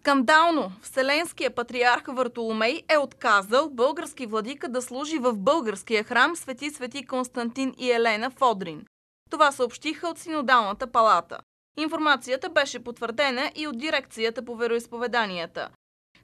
Скандално! вселенският патриарх Вартоломей е отказал български владика да служи в българския храм Свети Свети Константин и Елена Фодрин. Това съобщиха от Синодалната палата. Информацията беше потвърдена и от дирекцията по вероисповеданията.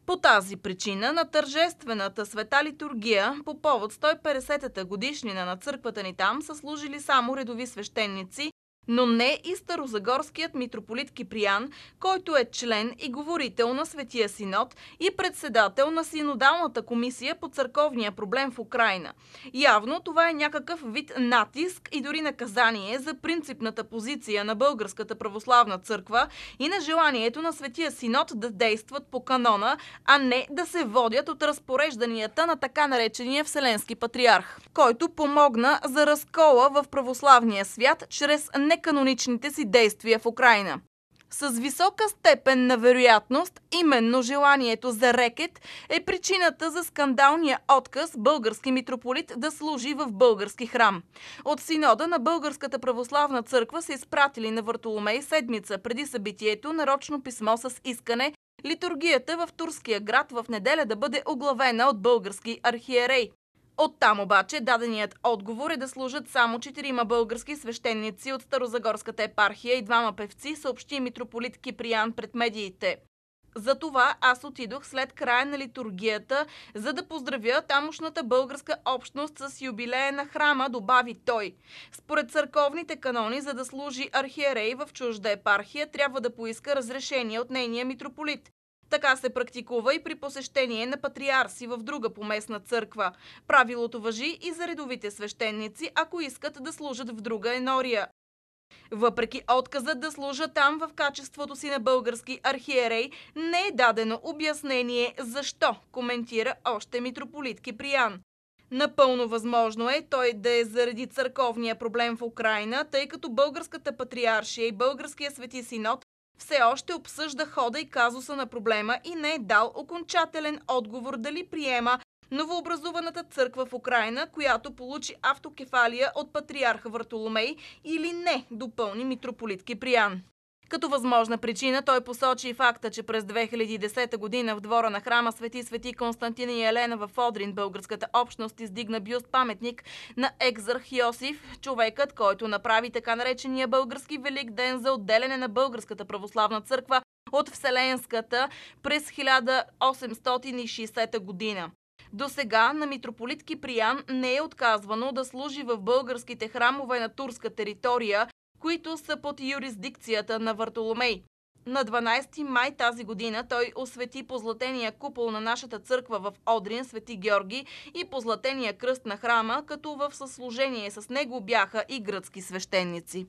По тази причина на тържествената света литургия по повод 150-та годишнина на църквата ни там са служили само редови свещеници но не и старозагорският митрополит Киприян, който е член и говорител на Светия Синод и председател на Синодалната комисия по църковния проблем в Украина. Явно това е някакъв вид натиск и дори наказание за принципната позиция на Българската православна църква и на желанието на Светия Синод да действат по канона, а не да се водят от разпорежданията на така наречения Вселенски патриарх, който помогна за разкола в православния свят чрез не неканоничните си действия в Украина. С висока степен на вероятност, именно желанието за рекет е причината за скандалния отказ български митрополит да служи в български храм. От синода на Българската православна църква са изпратили на Вартоломей седмица преди събитието нарочно писмо с искане литургията в турския град в неделя да бъде оглавена от български архиерей. Оттам обаче даденият отговор е да служат само четирима български свещеници от Старозагорската епархия и двама певци, съобщи митрополит Киприян пред медиите. Затова аз отидох след края на литургията, за да поздравя тамошната българска общност с юбилея на храма, добави той. Според църковните канони, за да служи архиерей в чужда епархия, трябва да поиска разрешение от нейния митрополит. Така се практикува и при посещение на патриарси в друга поместна църква. Правилото въжи и за редовите свещеници, ако искат да служат в друга енория. Въпреки отказа да служа там в качеството си на български архиерей, не е дадено обяснение защо, коментира още митрополит Киприян. Напълно възможно е той да е заради църковния проблем в Украина, тъй като българската патриаршия и българския свети синод все още обсъжда хода и казуса на проблема и не е дал окончателен отговор дали приема новообразуваната църква в Украина, която получи автокефалия от патриарха Вартоломей или не, допълни митрополит Киприян. Като възможна причина той посочи и факта, че през 2010 година в двора на храма Свети Свети Константин и Елена в Одрин българската общност издигна бюст паметник на екзарх Йосиф, човекът, който направи така наречения български велик ден за отделяне на българската православна църква от Вселенската през 1860 година. До сега на митрополит Киприян не е отказвано да служи в българските храмове на турска територия, които са под юрисдикцията на Вартоломей. На 12 май тази година той освети позлатения купол на нашата църква в Одрин, Свети Георги и позлатения кръст на храма, като в съслужение с него бяха и гръцки свещеници.